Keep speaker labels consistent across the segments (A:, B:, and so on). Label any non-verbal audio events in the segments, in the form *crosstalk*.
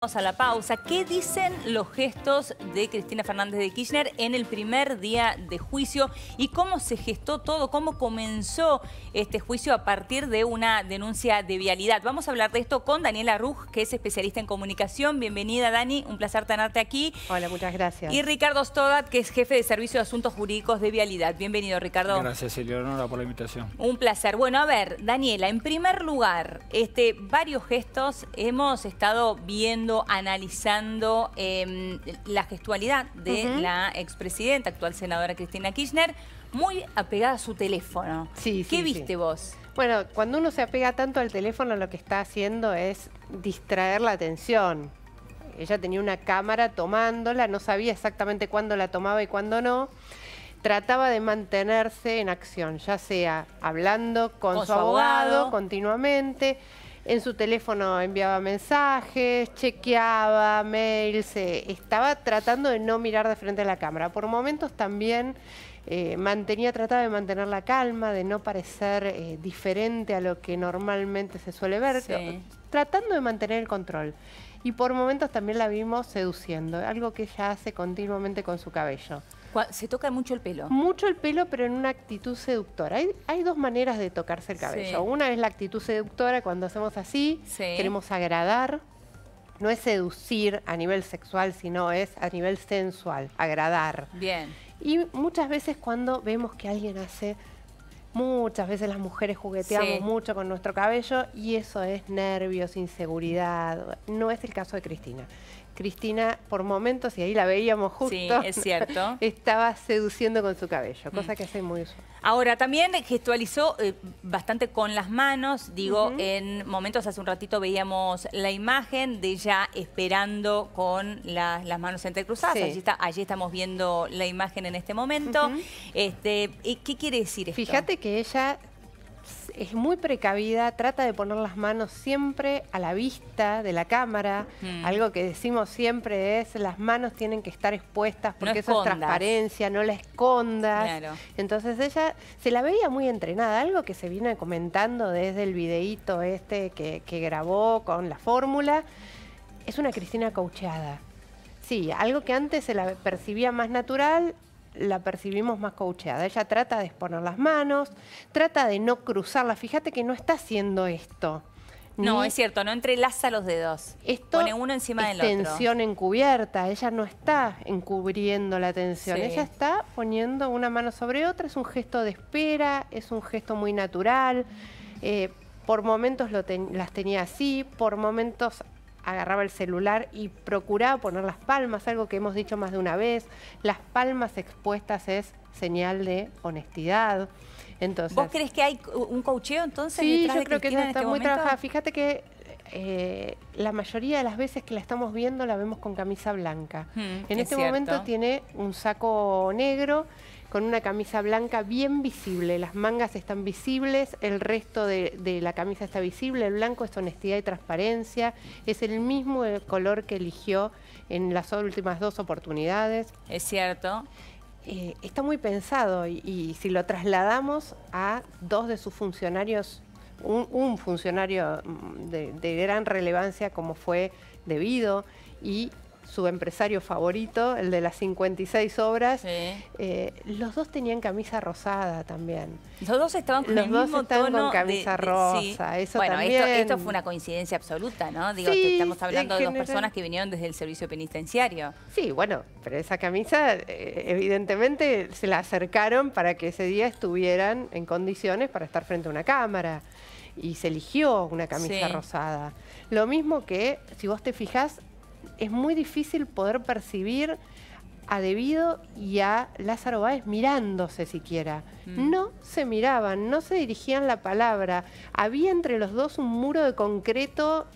A: Vamos a la pausa. ¿Qué dicen los gestos de Cristina Fernández de Kirchner en el primer día de juicio y cómo se gestó todo, cómo comenzó este juicio a partir de una denuncia de vialidad? Vamos a hablar de esto con Daniela Ruj, que es especialista en comunicación. Bienvenida, Dani. Un placer tenerte aquí.
B: Hola, muchas gracias.
A: Y Ricardo Stodat, que es jefe de Servicio de Asuntos Jurídicos de Vialidad. Bienvenido, Ricardo.
C: Gracias, Eleonora, por la invitación.
A: Un placer. Bueno, a ver, Daniela, en primer lugar, este, varios gestos hemos estado viendo analizando em, la gestualidad de la expresidenta, actual senadora Cristina Kirchner, muy apegada a su teléfono. ¿Qué viste vos?
B: Bueno, cuando uno se apega tanto al teléfono, lo que está haciendo es distraer la atención. Ella tenía una cámara tomándola, no sabía exactamente cuándo la tomaba y cuándo no trataba de mantenerse en acción, ya sea hablando con, su, abogado, continuamente, en su teléfono enviaba mensajes, chequeaba mails, eh, estaba tratando de no mirar de frente a la cámara. Por momentos también eh, mantenía, trataba de mantener la calma, de no parecer eh, diferente a lo que normalmente se suele ver, tratando de mantener el control y por momentos también la vimos seduciendo, algo que ella hace continuamente con su cabello. Se toca mucho el pelo. Mucho el pelo, pero en una actitud seductora. Hay, dos maneras de tocarse el cabello. Una es la actitud seductora, cuando hacemos así, queremos agradar. No es seducir a nivel sexual, sino es a nivel sensual, agradar. Bien. Y muchas veces cuando vemos que alguien hace Muchas veces las mujeres jugueteamos mucho con nuestro cabello y eso es nervios, inseguridad. No es el caso de Cristina. Cristina, por momentos, y ahí la veíamos justo. es cierto. *laughs* estaba seduciendo con su cabello, mm. cosa que hace muy usual.
A: Ahora, también gestualizó eh, bastante con las manos. Digo, en momentos hace un ratito veíamos la imagen de ella esperando con las manos entrecruzadas. Allí, está, allí, estamos viendo la imagen en este momento. Este, ¿Qué quiere decir esto? Fíjate
B: que ella es muy precavida, trata de poner las manos siempre a la vista de la cámara. Mm. Algo que decimos siempre es, las manos tienen que estar expuestas porque eso es transparencia, no la escondas. Entonces ella se la veía muy entrenada, algo que se viene comentando desde el videíto este que, que grabó con la fórmula. Es una Cristina caucheada. Sí, algo que antes se la percibía más natural, la percibimos más coacheada. Ella trata de exponer las manos, trata de no cruzarlas. Fíjate que no está haciendo esto. No, es
A: cierto, no entrelaza los dedos. Esto Pone encima es del tensión
B: encubierta. Ella no está encubriendo la tensión. Ella está poniendo una mano sobre otra. Es un gesto de espera, es un gesto muy natural. Eh, por momentos las tenía así, por momentos agarraba el celular y procuraba poner las palmas, algo que hemos dicho más de una vez. Las palmas expuestas es señal de honestidad. Entonces, ¿Vos
A: crees que hay un cocheo entonces? Sí, yo creo que está este muy trabajada.
B: Fíjate que eh, la mayoría de las veces que la estamos viendo la vemos con camisa blanca. Hmm, en este momento tiene un saco negro con una camisa blanca bien visible. Las mangas están visibles, el resto de, la camisa está visible. El blanco es honestidad y transparencia. Es el mismo color que eligió en las últimas dos oportunidades. Es cierto. Eh, está muy pensado y, si lo trasladamos a dos de sus funcionarios, un, funcionario mm, de, de gran relevancia como fue Debido y su empresario favorito, el de las 56 obras. Eh, los dos tenían camisa rosada también.
A: Los dos estaban con, los dos estaban con camisa rosa. bueno, esto, fue una coincidencia absoluta, ¿no? Digo, estamos hablando de dos personas que vinieron desde el servicio penitenciario.
B: Sí, bueno, pero esa camisa eh, evidentemente se la acercaron para que ese día estuvieran en condiciones para estar frente a una cámara y se eligió una camisa rosada. Lo mismo que, si vos te fijás, es muy difícil poder percibir a Debido y a Lázaro Báez mirándose siquiera. Mm. No se miraban, no se dirigían la palabra. Había entre los dos un muro de concreto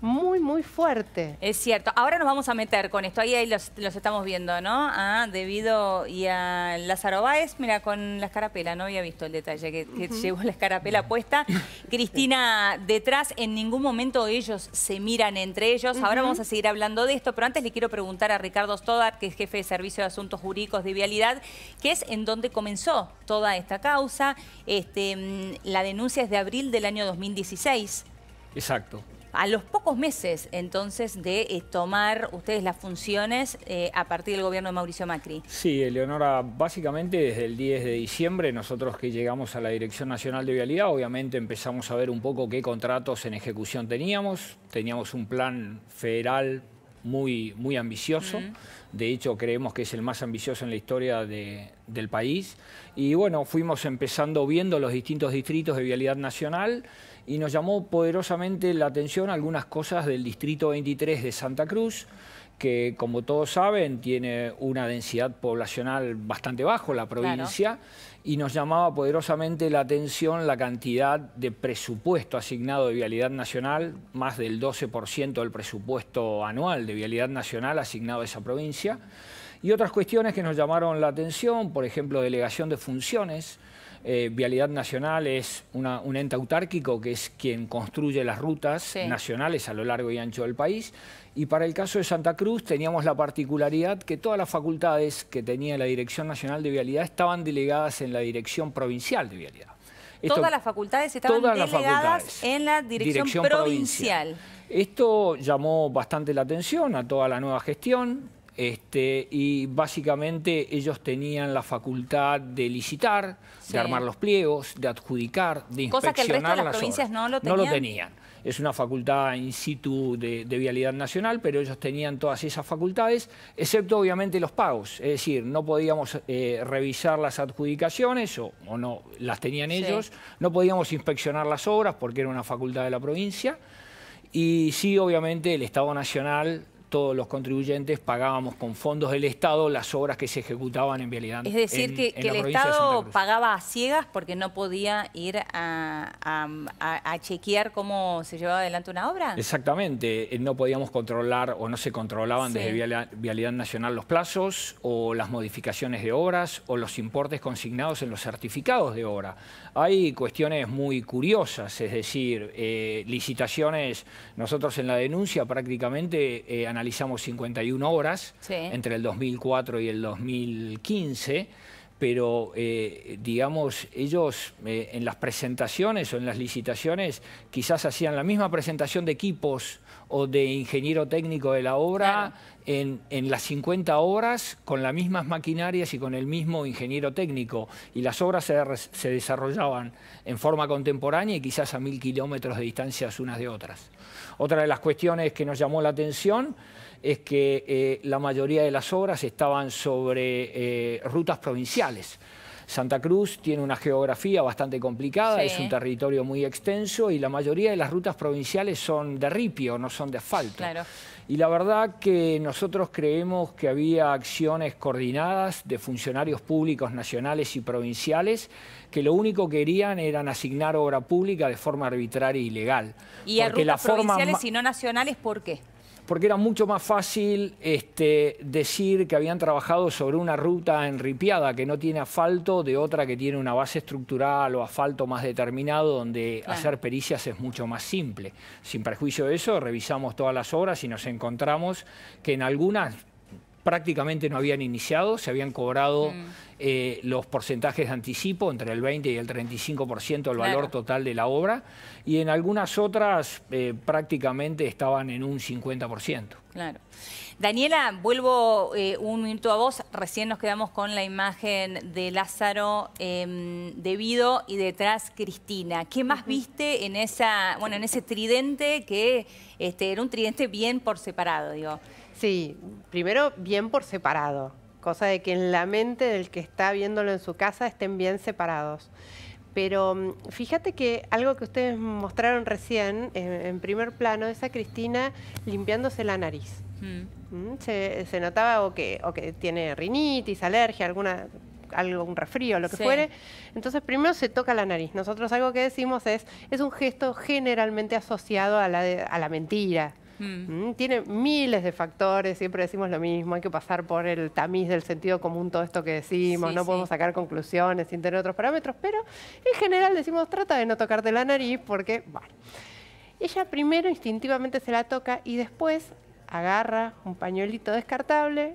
B: muy, muy fuerte.
A: Es cierto. Ahora nos vamos a meter con esto. Ahí, los, estamos viendo, ¿no? Debido y a Lázaro Báez, mira, con la escarapela. No había visto el detalle que, llevó la escarapela puesta. *laughs* Cristina detrás. En ningún momento ellos se miran entre ellos. Ahora vamos a seguir hablando de esto, pero antes le quiero preguntar a Ricardo Stoddart, que es jefe de Servicio de Asuntos Jurídicos de Vialidad, que es en donde comenzó toda esta causa. Este, mm, la denuncia es de abril del año 2016. Exacto a los pocos meses entonces de eh, tomar ustedes las funciones eh, a partir del gobierno de Mauricio Macri.
C: Sí, Eleonora, básicamente desde el 10 de diciembre nosotros que llegamos a la Dirección Nacional de Vialidad, obviamente empezamos a ver un poco qué contratos en ejecución teníamos, teníamos un plan federal muy, muy ambicioso. De hecho, creemos que es el más ambicioso en la historia de, del país. Y bueno, fuimos empezando viendo los distintos distritos de vialidad nacional y nos llamó poderosamente la atención algunas cosas del distrito 23 de Santa Cruz que como todos saben tiene una densidad poblacional bastante bajo la provincia y nos llamaba poderosamente la atención la cantidad de presupuesto asignado de Vialidad Nacional, más del 12% del presupuesto anual de Vialidad Nacional asignado a esa provincia, y otras cuestiones que nos llamaron la atención, por ejemplo, delegación de funciones, eh, Vialidad Nacional es un ente autárquico que es quien construye las rutas nacionales a lo largo y ancho del país. Y para el caso de Santa Cruz teníamos la particularidad que todas las facultades que tenía la Dirección Nacional de Vialidad estaban delegadas en la Dirección Provincial de Vialidad. todas las
A: facultades estaban delegadas en la Dirección, provincial.
C: Esto llamó bastante la atención a toda la nueva gestión este, y básicamente ellos tenían la facultad de licitar, de armar los pliegos, de adjudicar, de inspeccionar Cosa que el resto las, provincias no lo tenían. No lo tenían. Es una facultad in situ de, vialidad nacional, pero ellos tenían todas esas facultades, excepto obviamente los pagos. Es decir, no podíamos eh, revisar las adjudicaciones, o, no las tenían ellos, no podíamos inspeccionar las obras porque era una facultad de la provincia. Y sí, obviamente, el Estado Nacional todos los contribuyentes pagábamos con fondos del Estado las obras que se ejecutaban en vialidad. Es decir, que, el Estado
A: pagaba a ciegas porque no podía ir a, chequear cómo se llevaba adelante una obra.
C: Exactamente, eh, no podíamos controlar o no se controlaban desde vialidad, Nacional los plazos o las modificaciones de obras o los importes consignados en los certificados de obra. Hay cuestiones muy curiosas, es decir, eh, licitaciones, nosotros en la denuncia prácticamente analizamos eh, analizamos 51 horas entre el 2004 y el 2015 pero eh, digamos, ellos eh, en las presentaciones o en las licitaciones quizás hacían la misma presentación de equipos o de ingeniero técnico de la obra, en, las 50 horas con las mismas maquinarias y con el mismo ingeniero técnico. Y las obras se, desarrollaban en forma contemporánea y quizás a mil kilómetros de distancia unas de otras. Otra de las cuestiones que nos llamó la atención es que eh, la mayoría de las obras estaban sobre eh, rutas provinciales Santa Cruz tiene una geografía bastante complicada, es un territorio muy extenso y la mayoría de las rutas provinciales son de ripio, no son de asfalto. Y la verdad que nosotros creemos que había acciones coordinadas de funcionarios públicos nacionales y provinciales que lo único que querían eran asignar obra pública de forma arbitraria y legal. ¿Y a rutas provinciales
A: y no nacionales por qué?
C: porque era mucho más fácil este, decir que habían trabajado sobre una ruta enripiada que no tiene asfalto de otra que tiene una base estructural o asfalto más determinado donde hacer pericias es mucho más simple. Sin perjuicio de eso, revisamos todas las obras y nos encontramos que en algunas prácticamente no habían iniciado, se habían cobrado mm. eh, los porcentajes de anticipo entre el 20 y el 35% del valor total de la obra y en algunas otras eh, prácticamente estaban en un 50%.
A: Claro. Daniela, vuelvo eh, un minuto a vos. Recién nos quedamos con la imagen de Lázaro em, debido y detrás Cristina. ¿Qué más viste en esa, bueno, en ese tridente que este, era un tridente bien por separado, digo?
B: Sí, primero bien por separado, cosa de que en la mente del que está viéndolo en su casa estén bien separados. Pero mm, fíjate que algo que ustedes mostraron recién, eh, en, primer plano, es a Cristina limpiándose la nariz. Mm. Mm, se, notaba o que, o que tiene rinitis, alergia, alguna algo, un resfrío, lo que fuere. Entonces, primero se toca la nariz. Nosotros algo que decimos es, es un gesto generalmente asociado a la, a la mentira. Mm. Mm, tiene miles de factores, siempre decimos lo mismo, hay que pasar por el tamiz del sentido común todo esto que decimos, no podemos sacar conclusiones sin tener otros parámetros, pero en general decimos trata de no tocarte la nariz porque, bueno, ella primero instintivamente se la toca y después agarra un pañuelito descartable,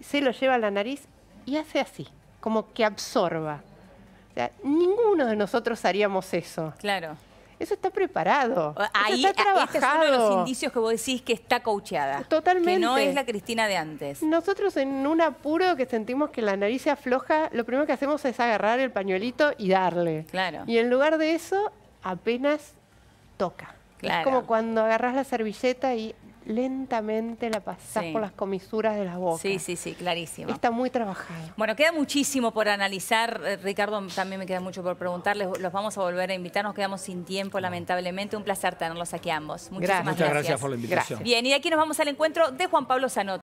B: se lo lleva a la nariz y hace así, como que absorba. O sea, ninguno de nosotros haríamos eso. Claro. Eso está preparado. Ahí está ah, trabajado. Este es los indicios
A: que vos decís que está coacheada. Totalmente. Que no es la Cristina de
B: antes. Nosotros en un apuro que sentimos que la nariz se afloja, lo primero que hacemos es agarrar el pañuelito y darle. Claro. Y en lugar de eso, apenas toca. Es como cuando agarras la servilleta y lentamente la pasás por las comisuras de las bocas. Sí, sí,
A: sí, clarísimo. Está
B: muy trabajado.
A: Bueno, queda muchísimo por analizar. Eh, Ricardo, también me queda mucho por preguntarles. Los vamos a volver a invitar. Nos quedamos sin tiempo, lamentablemente. Un placer tenerlos aquí ambos. Muchas gracias.
C: Muchas gracias, por la invitación. Bien,
A: y de aquí nos vamos al encuentro de Juan Pablo Zanotto.